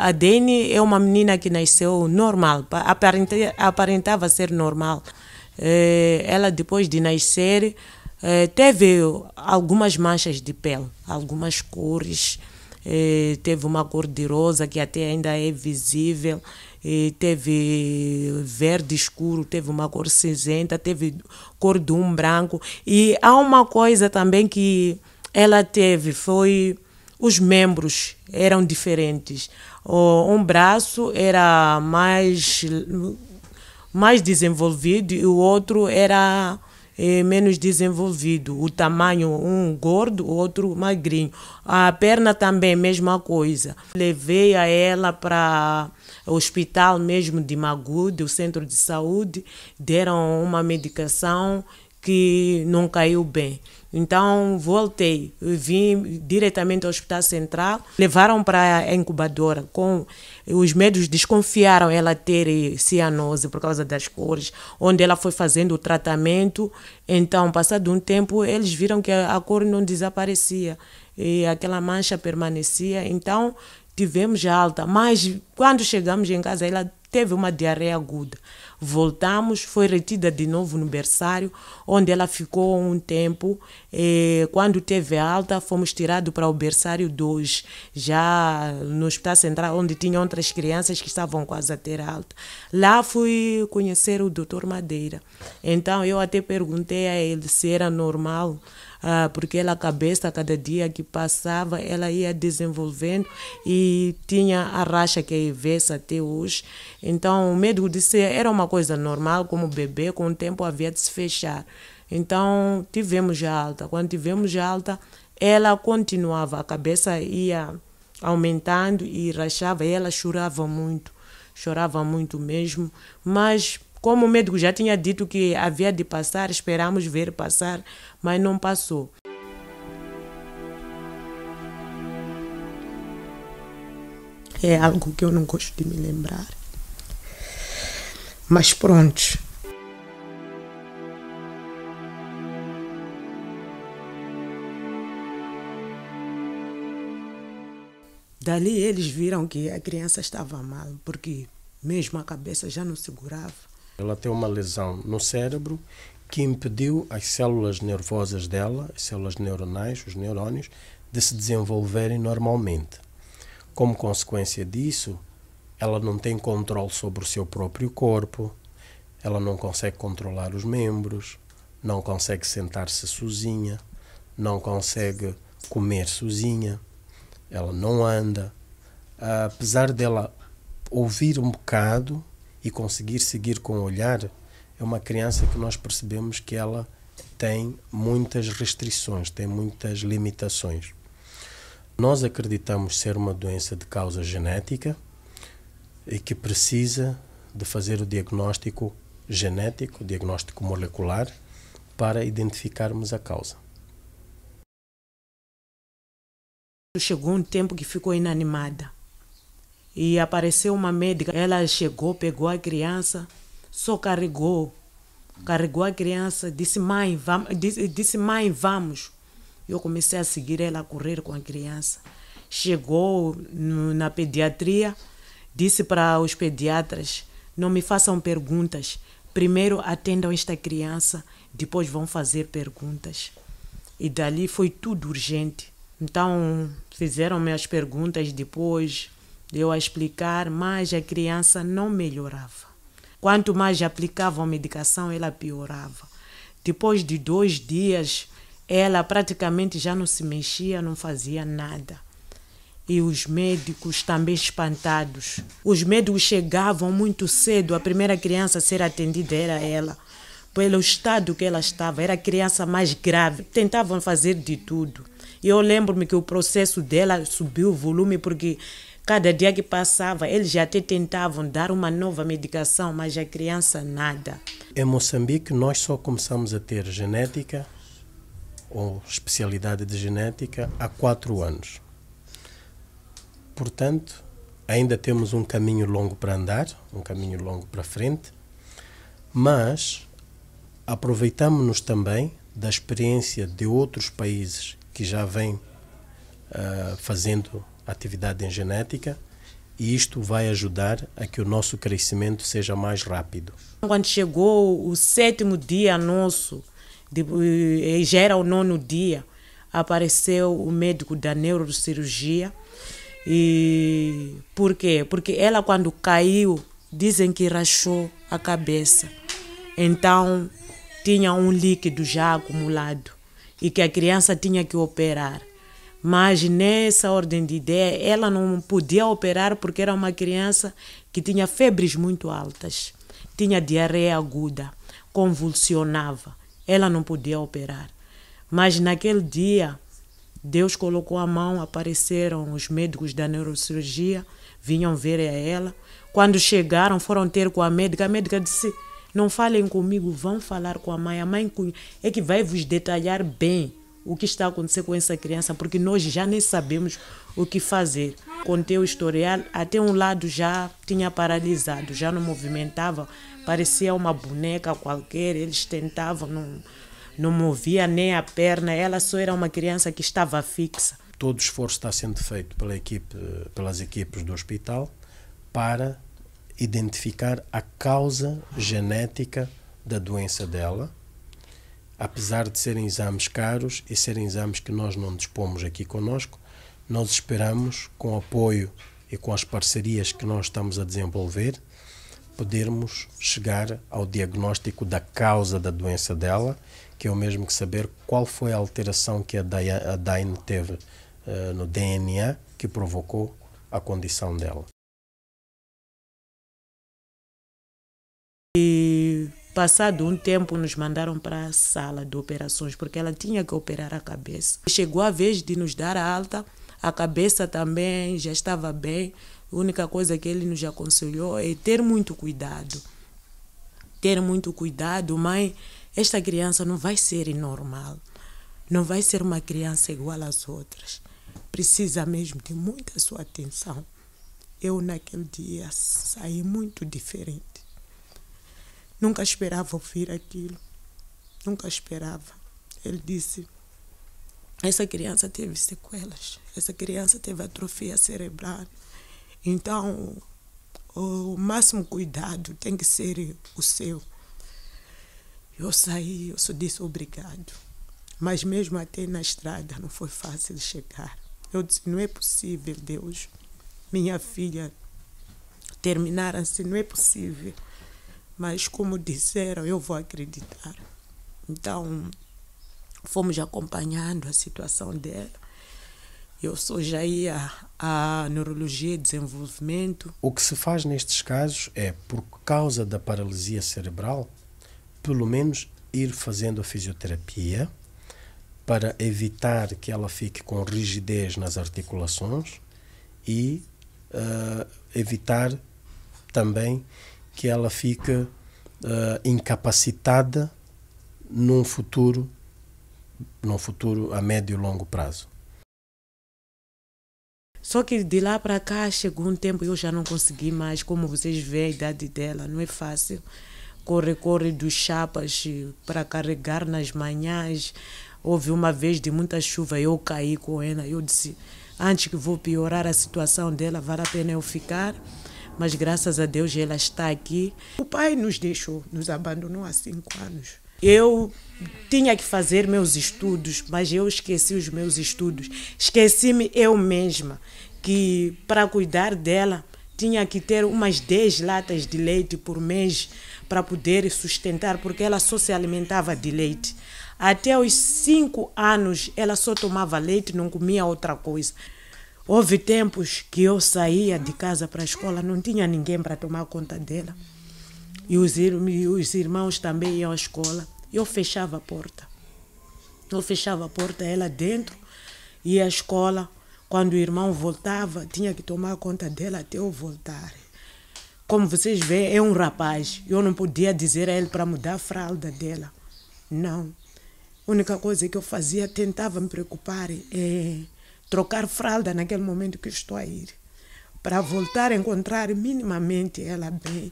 a, Dani é uma menina que nasceu normal, aparentava ser normal. Eh, ela, depois de nascer, eh, teve algumas manchas de pele, algumas cores. Eh, teve uma cor de rosa que até ainda é visível. E teve verde escuro, teve uma cor cinzenta, teve cor de um branco. E há uma coisa também que ela teve, foi os membros eram diferentes. Um braço era mais, mais desenvolvido e o outro era eh, menos desenvolvido. O tamanho, um gordo, o outro magrinho. A perna também, mesma coisa. Levei a ela para o hospital mesmo de Magude, o centro de saúde, deram uma medicação que não caiu bem. Então voltei, vim diretamente ao Hospital Central, levaram para a incubadora. Com os médicos desconfiaram ela ter cianose por causa das cores, onde ela foi fazendo o tratamento. Então, passado um tempo, eles viram que a cor não desaparecia e aquela mancha permanecia. Então, tivemos alta, mas quando chegamos em casa ela teve uma diarreia aguda. Voltamos, foi retida de novo no berçário, onde ela ficou um tempo. E, eh, quando teve alta, fomos tirados para o berçário 2, já no Hospital Central, onde tinham outras crianças que estavam quase a ter alta. Lá fui conhecer o doutor Madeira. Então eu até perguntei a ele se era normal ah, porque ela, a cabeça, cada dia que passava, ela ia desenvolvendo e tinha a racha que é IVS até hoje. Então, o medo de ser era uma coisa normal, como bebê, com o tempo havia de se fechar. Então, tivemos já alta. Quando tivemos já alta, ela continuava, a cabeça ia aumentando e rachava, e ela chorava muito, chorava muito mesmo, mas como o médico já tinha dito que havia de passar, esperamos ver passar, mas não passou. É algo que eu não gosto de me lembrar. Mas pronto. Dali eles viram que a criança estava mal, porque mesmo a cabeça já não segurava. Ela tem uma lesão no cérebro que impediu as células nervosas dela, as células neuronais, os neurônios, de se desenvolverem normalmente. Como consequência disso, ela não tem controle sobre o seu próprio corpo, ela não consegue controlar os membros, não consegue sentar-se sozinha, não consegue comer sozinha, ela não anda. Apesar dela ouvir um bocado, e conseguir seguir com o olhar, é uma criança que nós percebemos que ela tem muitas restrições, tem muitas limitações. Nós acreditamos ser uma doença de causa genética e que precisa de fazer o diagnóstico genético, o diagnóstico molecular, para identificarmos a causa. Chegou um tempo que ficou inanimada e apareceu uma médica. Ela chegou, pegou a criança, só carregou. Carregou a criança, disse mãe, vamos, disse, disse mãe, vamos. Eu comecei a seguir ela a correr com a criança. Chegou na pediatria, disse para os pediatras: não me façam perguntas. Primeiro atendam esta criança, depois vão fazer perguntas. E dali foi tudo urgente. Então fizeram-me as perguntas depois, eu a explicar, mas a criança não melhorava. Quanto mais aplicava medicação, ela piorava. Depois de dois dias, ela praticamente já não se mexia, não fazia nada. E os médicos também espantados. Os médicos chegavam muito cedo, a primeira criança a ser atendida era ela. Pelo estado que ela estava, era a criança mais grave. Tentavam fazer de tudo. E eu lembro-me que o processo dela subiu o volume porque Cada dia que passava, eles até tentavam dar uma nova medicação, mas a criança nada. Em Moçambique, nós só começamos a ter genética, ou especialidade de genética, há quatro anos. Portanto, ainda temos um caminho longo para andar, um caminho longo para frente, mas aproveitamos-nos também da experiência de outros países que já vêm uh, fazendo atividade em genética e isto vai ajudar a que o nosso crescimento seja mais rápido. Quando chegou o sétimo dia nosso, de, eh, eh, já era o nono dia, apareceu o médico da neurocirurgia. E por quê? Porque ela quando caiu, dizem que rachou a cabeça. Então tinha um líquido já acumulado e que a criança tinha que operar. Mas nessa ordem de ideia, ela não podia operar porque era uma criança que tinha febres muito altas, tinha diarreia aguda, convulsionava. Ela não podia operar. Mas naquele dia, Deus colocou a mão, apareceram os médicos da neurocirurgia, vinham ver a ela. Quando chegaram, foram ter com a médica. A médica disse: Não falem comigo, vão falar com a mãe. A mãe é que vai vos detalhar bem o que está a acontecer com essa criança, porque nós já nem sabemos o que fazer. Contei o historial, até um lado já tinha paralisado, já não movimentava, parecia uma boneca qualquer, eles tentavam, não, não movia nem a perna, ela só era uma criança que estava fixa. Todo o esforço está sendo feito pela equipe, pelas equipes do hospital para identificar a causa genética da doença dela apesar de serem exames caros e serem exames que nós não dispomos aqui conosco, nós esperamos, com apoio e com as parcerias que nós estamos a desenvolver, podermos chegar ao diagnóstico da causa da doença dela, que é o mesmo que saber qual foi a alteração que a Daine teve uh, no DNA que provocou a condição dela. E Passado um tempo, nos mandaram para a sala de operações, porque ela tinha que operar a cabeça. Chegou a vez de nos dar a alta, a cabeça também já estava bem. A única coisa que ele nos aconselhou é ter muito cuidado. Ter muito cuidado, mãe, esta criança não vai ser normal. Não vai ser uma criança igual às outras. Precisa mesmo de muita sua atenção. Eu, naquele dia, saí muito diferente. Nunca esperava ouvir aquilo. Nunca esperava. Ele disse: essa criança teve sequelas, essa criança teve atrofia cerebral. Então, o máximo cuidado tem que ser o seu. Eu saí, eu só disse obrigado. Mas mesmo até na estrada não foi fácil chegar. Eu disse, não é possível, Deus, minha filha terminar assim, não é possível mas como disseram, eu vou acreditar. Então, fomos acompanhando a situação dela. Eu sou já ia à neurologia e desenvolvimento. O que se faz nestes casos é, por causa da paralisia cerebral, pelo menos ir fazendo a fisioterapia para evitar que ela fique com rigidez nas articulações e uh, evitar também que ela fica uh, incapacitada num futuro, num futuro a médio e longo prazo. Só que de lá para cá chegou um tempo e eu já não consegui mais, como vocês veem a idade dela, não é fácil. Corre, corre dos chapas para carregar nas manhãs. Houve uma vez de muita chuva, eu caí com ela. Eu disse: antes que vou piorar a situação dela, vale a pena eu ficar mas graças a Deus ela está aqui. O pai nos deixou, nos abandonou há cinco anos. Eu tinha que fazer meus estudos, mas eu esqueci os meus estudos. Esqueci-me eu mesma que para cuidar dela tinha que ter umas 10 latas de leite por mês para poder sustentar, porque ela só se alimentava de leite. Até os cinco anos ela só tomava leite, não comia outra coisa. Houve tempos que eu saía de casa para a escola, não tinha ninguém para tomar conta dela. E os, irmãos também iam à escola. Eu fechava a porta. Eu fechava a porta, ela dentro, ia à escola. Quando o irmão voltava, tinha que tomar conta dela até eu voltar. Como vocês veem, é um rapaz. Eu não podia dizer a ele para mudar a fralda dela. Não. A única coisa que eu fazia, tentava me preocupar. É trocar fralda naquele momento que estou a ir, para voltar a encontrar minimamente ela bem.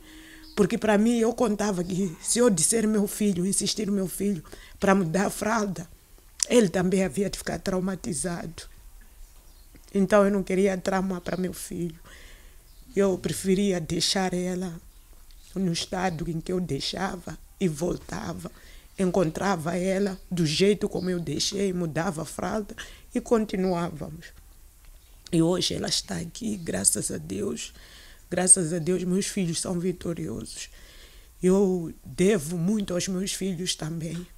Porque para mim eu contava que se eu disser meu filho, insistir meu filho para mudar a fralda, ele também havia de ficar traumatizado. Então eu não queria trauma para meu filho. Eu preferia deixar ela no estado em que eu deixava e voltava encontrava ela do jeito como eu deixei, mudava a fralda e continuávamos. E hoje ela está aqui, graças a Deus. Graças a Deus, meus filhos são vitoriosos. Eu devo muito aos meus filhos também.